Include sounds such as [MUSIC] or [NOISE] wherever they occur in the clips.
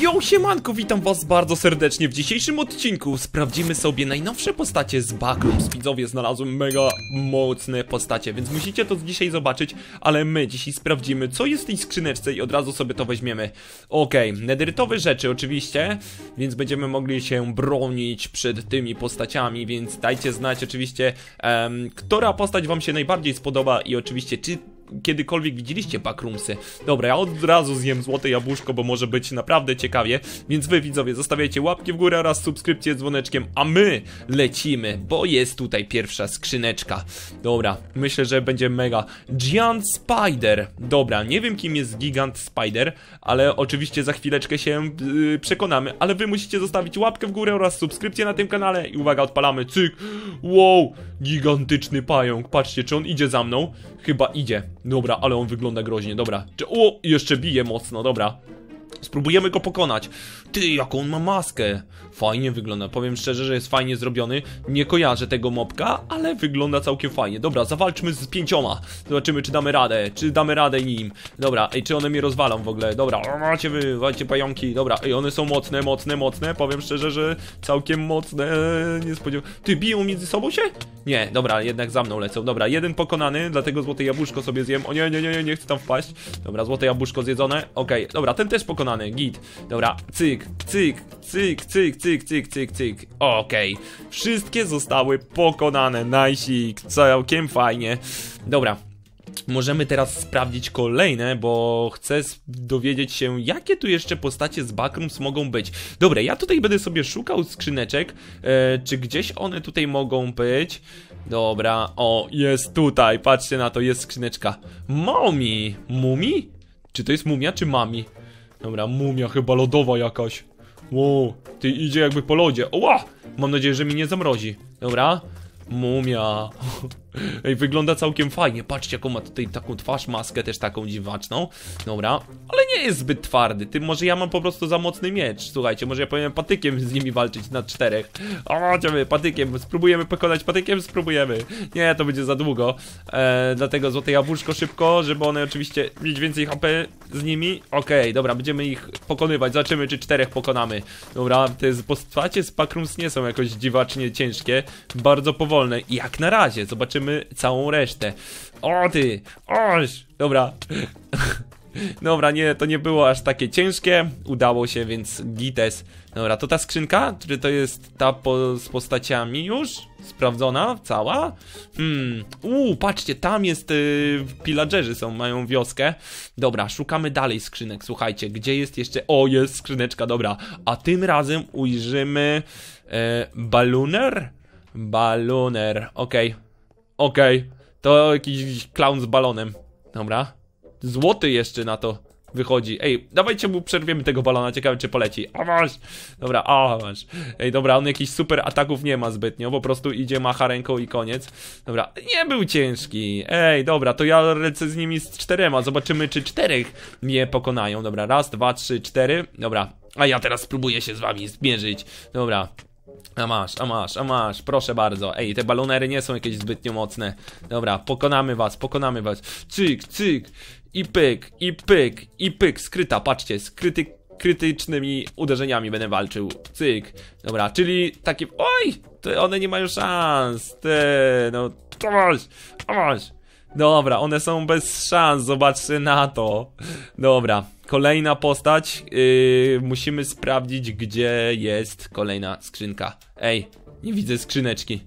Yo, siemanko, witam was bardzo serdecznie w dzisiejszym odcinku Sprawdzimy sobie najnowsze postacie z Backrooms Widzowie, znalazłem mega mocne postacie, więc musicie to dzisiaj zobaczyć Ale my dzisiaj sprawdzimy, co jest w tej skrzyneczce i od razu sobie to weźmiemy Okej, okay, nederytowe rzeczy oczywiście Więc będziemy mogli się bronić przed tymi postaciami Więc dajcie znać oczywiście, um, która postać wam się najbardziej spodoba I oczywiście, czy kiedykolwiek widzieliście pakrumsy? Dobra, ja od razu zjem złote jabłuszko, bo może być naprawdę ciekawie. Więc wy widzowie zostawiajcie łapki w górę oraz subskrypcję dzwoneczkiem, a my lecimy, bo jest tutaj pierwsza skrzyneczka. Dobra, myślę, że będzie mega. Giant Spider. Dobra, nie wiem kim jest Gigant Spider, ale oczywiście za chwileczkę się yy, przekonamy, ale wy musicie zostawić łapkę w górę oraz subskrypcję na tym kanale i uwaga, odpalamy, cyk, wow, gigantyczny pająk, patrzcie, czy on idzie za mną? Chyba idzie, Dobra, ale on wygląda groźnie, dobra. O, jeszcze bije mocno, dobra. Spróbujemy go pokonać. Ty, jaką on ma maskę fajnie wygląda. Powiem szczerze, że jest fajnie zrobiony. Nie kojarzę tego mopka, ale wygląda całkiem fajnie. Dobra, zawalczmy z pięcioma. Zobaczymy, czy damy radę, czy damy radę nim. Dobra, ej, czy one mnie rozwalą w ogóle? Dobra, o, macie wy, macie pająki. Dobra, ej, one są mocne, mocne, mocne. Powiem szczerze, że całkiem mocne. nie spodziewałem. Ty, biją między sobą się? Nie, dobra, jednak za mną lecą. Dobra, jeden pokonany, dlatego złote jabłuszko sobie zjem. O nie, nie, nie, nie, nie chcę tam wpaść. Dobra, złote jabłuszko zjedzone. Okej, okay. dobra, ten też pokonany, git. Dobra, cyk, cyk, cyk, cyk, cyk cyk, cyk, cyk, cyk. Okej. Okay. Wszystkie zostały pokonane. Najsik, całkiem fajnie. Dobra, Możemy teraz sprawdzić kolejne, bo chcę dowiedzieć się, jakie tu jeszcze postacie z Backrooms mogą być. Dobra, ja tutaj będę sobie szukał skrzyneczek, e, czy gdzieś one tutaj mogą być. Dobra, o, jest tutaj, patrzcie na to, jest skrzyneczka. Mami! Mumi? Czy to jest mumia, czy mami? Dobra, mumia chyba lodowa jakaś. Ło, ty idzie jakby po lodzie. Oła! Mam nadzieję, że mi nie zamrozi. Dobra. Mumia. Ej, wygląda całkiem fajnie. Patrzcie, jaką ma tutaj taką twarz, maskę też taką dziwaczną. Dobra, ale nie jest zbyt twardy. Ty, może ja mam po prostu za mocny miecz. Słuchajcie, może ja powinienem patykiem z nimi walczyć na czterech. O, ciebie, patykiem. Spróbujemy pokonać patykiem? Spróbujemy. Nie, to będzie za długo. E, dlatego złote jabłuszko szybko, żeby one oczywiście mieć więcej HP z nimi. Okej, okay, dobra, będziemy ich pokonywać. Zobaczymy, czy czterech pokonamy. Dobra, te postacie z Pakrums nie są jakoś dziwacznie ciężkie. Bardzo powolne. I jak na razie, zobaczymy zobaczymy całą resztę. O ty! oś, Dobra. [LAUGHS] Dobra, nie, to nie było aż takie ciężkie. Udało się, więc gites. Dobra, to ta skrzynka? Czy to jest ta po, z postaciami już? Sprawdzona? Cała? Hmm. Uuu, patrzcie, tam jest... Yy, są, mają wioskę. Dobra, szukamy dalej skrzynek, słuchajcie. Gdzie jest jeszcze... O, jest skrzyneczka, dobra. A tym razem ujrzymy... Yy, baluner? Baluner, okej. Okay. Okej, okay. to jakiś clown z balonem. Dobra. Złoty jeszcze na to wychodzi. Ej, dawajcie mu przerwiemy tego balona, ciekawe czy poleci. A masz! Dobra, a masz. Ej, dobra, on jakichś super ataków nie ma zbytnio, po prostu idzie, macha ręką i koniec. Dobra, nie był ciężki. Ej, dobra, to ja lecę z nimi z czterema, zobaczymy czy czterech mnie pokonają. Dobra, raz, dwa, trzy, cztery. Dobra, a ja teraz spróbuję się z wami zmierzyć. Dobra, a masz, a masz, a masz, proszę bardzo. Ej, te balonery nie są jakieś zbytnio mocne. Dobra, pokonamy was, pokonamy was. Cyk, cyk, i pyk, i pyk, i pyk, skryta, patrzcie, skryty, krytycznymi uderzeniami będę walczył. Cyk, dobra, czyli takie... Oj, to one nie mają szans, te, no... Tomasz, Tomasz, Dobra, one są bez szans, zobaczcie na to. Dobra, kolejna postać. Yy, musimy sprawdzić, gdzie jest kolejna skrzynka. Ej, nie widzę skrzyneczki.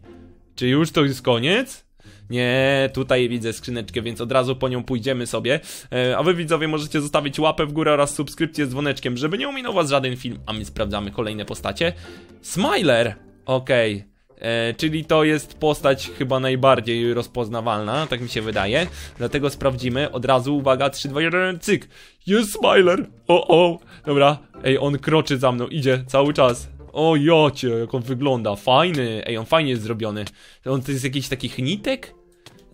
Czy już to jest koniec? Nie, tutaj widzę skrzyneczkę, więc od razu po nią pójdziemy sobie. Yy, a wy widzowie możecie zostawić łapę w górę oraz subskrypcję z dzwoneczkiem, żeby nie ominął was żaden film, a my sprawdzamy kolejne postacie. Smiler! Okej. Okay. E, czyli to jest postać chyba najbardziej rozpoznawalna, tak mi się wydaje. Dlatego sprawdzimy. Od razu, uwaga, 3, 2, 1, cyk! Jest Smiler! O, o! Dobra, ej, on kroczy za mną, idzie cały czas. O jocie, jak on wygląda, fajny, ej, on fajnie jest zrobiony. On to jest jakiś takich nitek?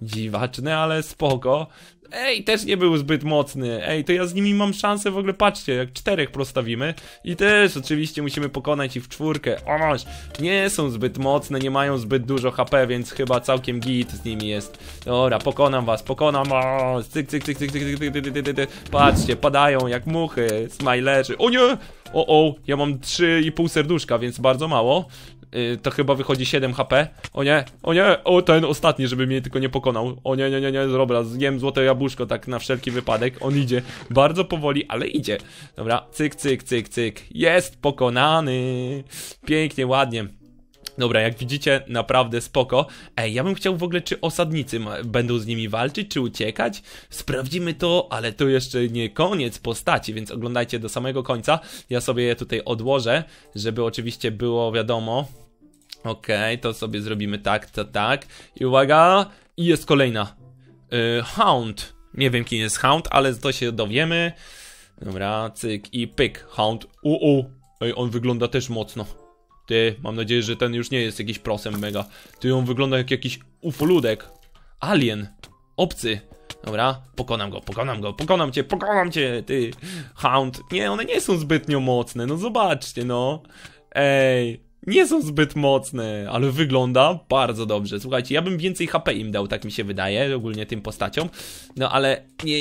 dziwaczny, ale spoko. Ej, też nie był zbyt mocny. Ej, to ja z nimi mam szansę w ogóle, patrzcie, jak czterech prostawimy. I też oczywiście musimy pokonać ich w czwórkę. Oż, nie są zbyt mocne, nie mają zbyt dużo HP, więc chyba całkiem git z nimi jest. Dobra, pokonam was, pokonam. O, cyk, cyk, cyk, cyk, cyk, cyk, cyk, cyk, cyk, cyk. Patrzcie, padają jak muchy, smajlerzy. O nie! O, o, ja mam 3,5 serduszka, więc bardzo mało yy, to chyba wychodzi 7 HP. O nie, o nie, o ten ostatni, żeby mnie tylko nie pokonał. O nie, nie, nie, nie, dobra, zjem złote jabłuszko tak na wszelki wypadek. On idzie bardzo powoli, ale idzie. Dobra, cyk, cyk, cyk, cyk. Jest pokonany. Pięknie, ładnie. Dobra, jak widzicie, naprawdę spoko. Ej, ja bym chciał w ogóle, czy osadnicy będą z nimi walczyć, czy uciekać? Sprawdzimy to, ale to jeszcze nie koniec postaci, więc oglądajcie do samego końca. Ja sobie je tutaj odłożę, żeby oczywiście było wiadomo. Okej, okay, to sobie zrobimy tak, to tak. I uwaga, i jest kolejna. Yy, Hound. Nie wiem, kim jest Hound, ale to się dowiemy. Dobra, cyk i pyk. Hound. Uu. Ej, on wygląda też mocno. Ty, mam nadzieję, że ten już nie jest jakiś prosem mega. Ty, on wygląda jak jakiś ufoludek. Alien. Obcy. Dobra, pokonam go, pokonam go, pokonam cię, pokonam cię, ty Hound. Nie, one nie są zbytnio mocne, no zobaczcie, no. Ej, nie są zbyt mocne, ale wygląda bardzo dobrze. Słuchajcie, ja bym więcej HP im dał, tak mi się wydaje, ogólnie tym postaciom. No ale nie...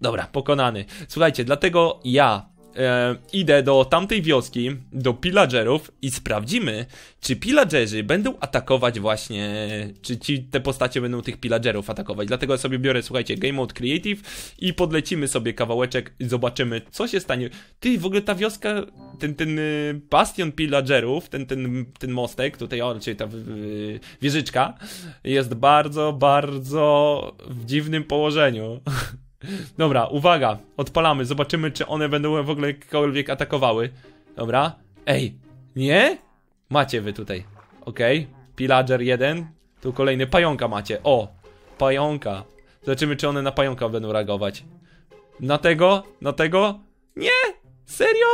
Dobra, pokonany. Słuchajcie, dlatego ja e, idę do tamtej wioski, do pillagerów i sprawdzimy, czy pillagerzy będą atakować właśnie, czy ci, te postacie będą tych pillagerów atakować. Dlatego sobie biorę, słuchajcie, Game Mode Creative i podlecimy sobie kawałeczek i zobaczymy, co się stanie. Ty, w ogóle ta wioska, ten, ten y, bastion pillagerów, ten, ten, ten mostek, tutaj, o, czyli ta wieżyczka, jest bardzo, bardzo w dziwnym położeniu. [LAUGHS] Dobra, uwaga, odpalamy, zobaczymy, czy one będą w ogóle jakkolwiek atakowały. Dobra, ej, nie? Macie wy tutaj, okej, okay. pillager jeden, tu kolejny, pająka macie, o, pająka. Zobaczymy, czy one na pająka będą reagować. Na tego? Na tego? Nie! Serio?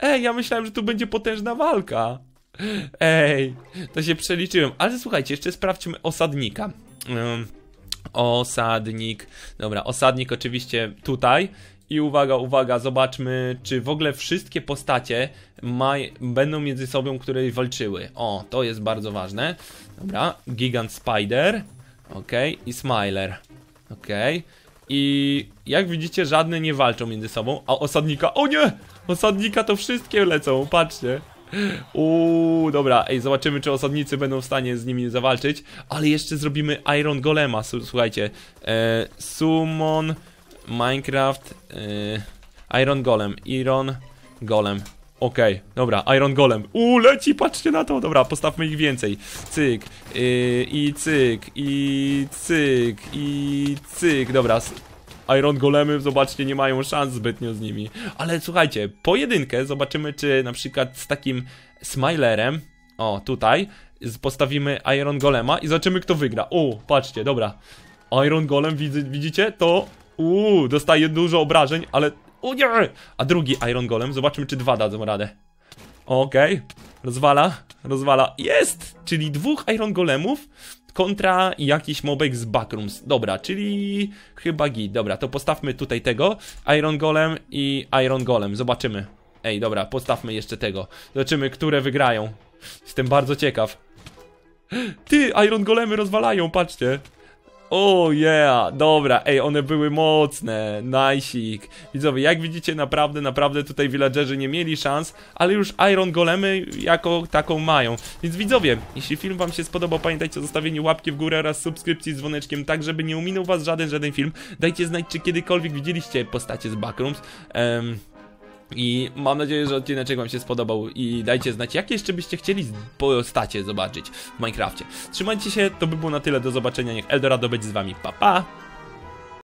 Ej, ja myślałem, że tu będzie potężna walka. Ej, to się przeliczyłem. Ale słuchajcie, jeszcze sprawdźmy osadnika. Um, Osadnik. Dobra, osadnik oczywiście tutaj. I uwaga, uwaga, zobaczmy, czy w ogóle wszystkie postacie będą między sobą, które walczyły. O, to jest bardzo ważne. Dobra, Gigant Spider. ok, i Smiler. ok. I jak widzicie, żadne nie walczą między sobą, a osadnika. O nie! Osadnika to wszystkie lecą, patrzcie. Uuu, dobra, ej, zobaczymy czy osadnicy będą w stanie z nimi zawalczyć Ale jeszcze zrobimy Iron Golema, słuchajcie e, Summon Minecraft e, Iron Golem, Iron Golem Okej, okay, dobra, Iron Golem Uuu, leci, patrzcie na to, dobra, postawmy ich więcej Cyk, yy, i cyk, i cyk, i cyk Dobra, Iron Golemy, zobaczcie, nie mają szans zbytnio z nimi. Ale słuchajcie, pojedynkę zobaczymy, czy na przykład z takim Smilerem, o tutaj, postawimy Iron Golema i zobaczymy, kto wygra. U, patrzcie, dobra. Iron Golem, widzicie? To, uuu, dostaje dużo obrażeń, ale... O nie! A drugi Iron Golem, zobaczmy, czy dwa dadzą radę. Okej, okay. rozwala, rozwala. Jest! Czyli dwóch Iron Golemów kontra jakiś mobek z backrooms. Dobra, czyli chyba git. Dobra, to postawmy tutaj tego. Iron Golem i Iron Golem. Zobaczymy. Ej, dobra, postawmy jeszcze tego. Zobaczymy, które wygrają. Jestem bardzo ciekaw. [GASPS] Ty, Iron Golemy rozwalają, patrzcie. Oh yeah, dobra, ej, one były mocne, najsik. Widzowie, jak widzicie, naprawdę, naprawdę tutaj villagerzy nie mieli szans, ale już Iron Golemy jako taką mają. Więc widzowie, jeśli film wam się spodobał, pamiętajcie o zostawieniu łapki w górę oraz subskrypcji z dzwoneczkiem, tak żeby nie ominął was żaden, żaden film. Dajcie znać, czy kiedykolwiek widzieliście postacie z Backrooms. Um, i mam nadzieję, że odcineczek wam się spodobał i dajcie znać, jakie jeszcze byście chcieli postacie zobaczyć w Minecrafcie. Trzymajcie się, to by było na tyle, do zobaczenia, niech Eldorado będzie z wami, pa pa!